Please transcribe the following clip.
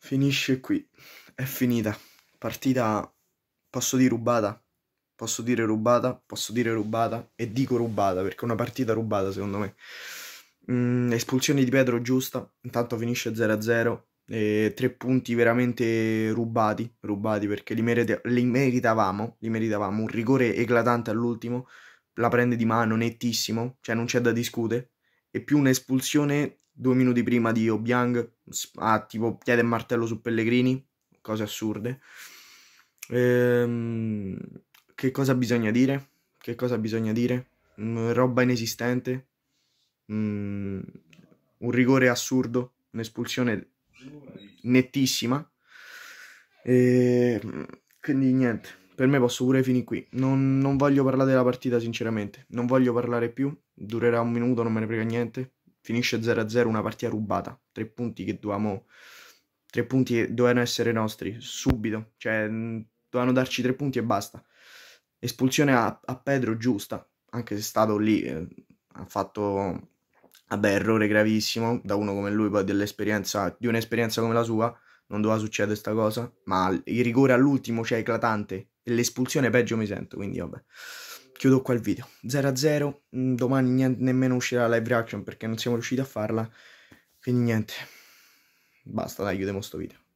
finisce qui, è finita, partita posso dire rubata, posso dire rubata, posso dire rubata e dico rubata perché è una partita rubata secondo me. Mm, espulsione di Pedro giusta, intanto finisce 0-0, eh, tre punti veramente rubati, rubati perché li, merita li, meritavamo, li meritavamo, un rigore eclatante all'ultimo, la prende di mano nettissimo, cioè non c'è da discutere, e più un'espulsione due minuti prima di Obiang ha ah, tipo piede e martello su Pellegrini, cose assurde. Ehm, che cosa bisogna dire? Che cosa bisogna dire? Mh, mm, roba inesistente, mh, mm, un rigore assurdo, un'espulsione nettissima. E, ehm, quindi niente, per me posso pure finire qui. Non, non voglio parlare della partita, sinceramente. Non voglio parlare più. Durerà un minuto, non me ne frega niente finisce 0-0 una partita rubata, tre punti che dovevamo, tre punti che dovevano essere nostri subito, cioè mm, dovevano darci tre punti e basta. Espulsione a, a Pedro giusta, anche se è stato lì, eh, ha fatto vabbè, errore gravissimo da uno come lui, poi dell'esperienza, di un'esperienza come la sua, non doveva succedere questa cosa, ma il rigore all'ultimo, cioè, eclatante, e l'espulsione peggio mi sento, quindi vabbè chiudo qua il video. 0 a 0, mm, domani niente, nemmeno uscirà la live reaction perché non siamo riusciti a farla. Quindi niente, basta dai, chiudiamo sto video.